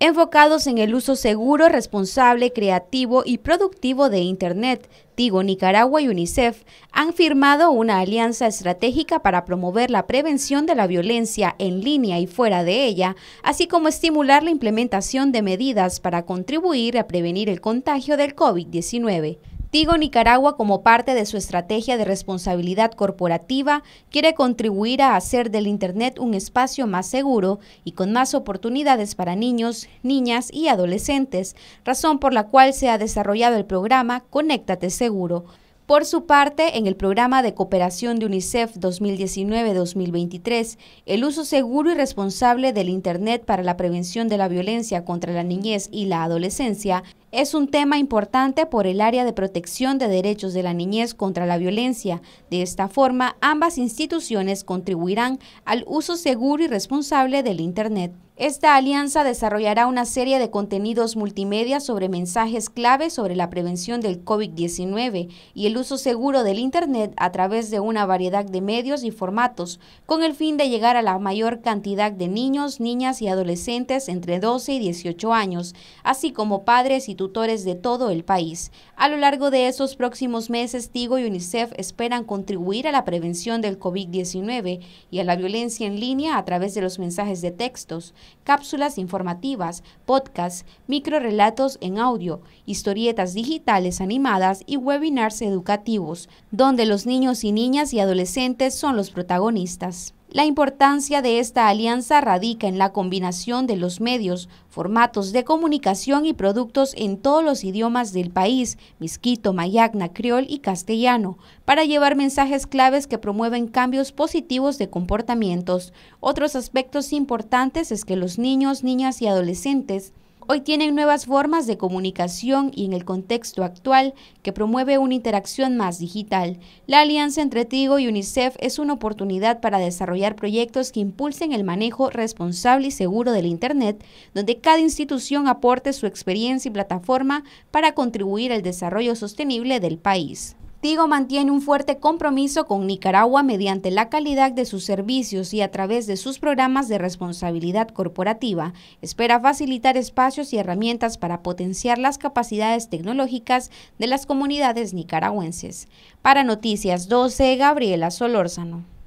enfocados en el uso seguro, responsable, creativo y productivo de Internet. Tigo Nicaragua y UNICEF han firmado una alianza estratégica para promover la prevención de la violencia en línea y fuera de ella, así como estimular la implementación de medidas para contribuir a prevenir el contagio del COVID-19. Tigo Nicaragua, como parte de su estrategia de responsabilidad corporativa, quiere contribuir a hacer del Internet un espacio más seguro y con más oportunidades para niños, niñas y adolescentes, razón por la cual se ha desarrollado el programa Conéctate Seguro. Por su parte, en el programa de cooperación de UNICEF 2019-2023, el uso seguro y responsable del Internet para la prevención de la violencia contra la niñez y la adolescencia es un tema importante por el área de protección de derechos de la niñez contra la violencia. De esta forma, ambas instituciones contribuirán al uso seguro y responsable del Internet. Esta alianza desarrollará una serie de contenidos multimedia sobre mensajes clave sobre la prevención del COVID-19 y el uso seguro del Internet a través de una variedad de medios y formatos, con el fin de llegar a la mayor cantidad de niños, niñas y adolescentes entre 12 y 18 años, así como padres y tutores de todo el país. A lo largo de esos próximos meses, Tigo y UNICEF esperan contribuir a la prevención del COVID-19 y a la violencia en línea a través de los mensajes de textos cápsulas informativas, podcasts, microrelatos en audio, historietas digitales animadas y webinars educativos, donde los niños y niñas y adolescentes son los protagonistas. La importancia de esta alianza radica en la combinación de los medios, formatos de comunicación y productos en todos los idiomas del país, misquito, mayagna, criol y castellano, para llevar mensajes claves que promueven cambios positivos de comportamientos. Otros aspectos importantes es que los niños, niñas y adolescentes hoy tienen nuevas formas de comunicación y en el contexto actual que promueve una interacción más digital. La alianza entre Tigo y UNICEF es una oportunidad para desarrollar proyectos que impulsen el manejo responsable y seguro del Internet, donde cada institución aporte su experiencia y plataforma para contribuir al desarrollo sostenible del país. Tigo mantiene un fuerte compromiso con Nicaragua mediante la calidad de sus servicios y a través de sus programas de responsabilidad corporativa. Espera facilitar espacios y herramientas para potenciar las capacidades tecnológicas de las comunidades nicaragüenses. Para Noticias 12, Gabriela Solórzano.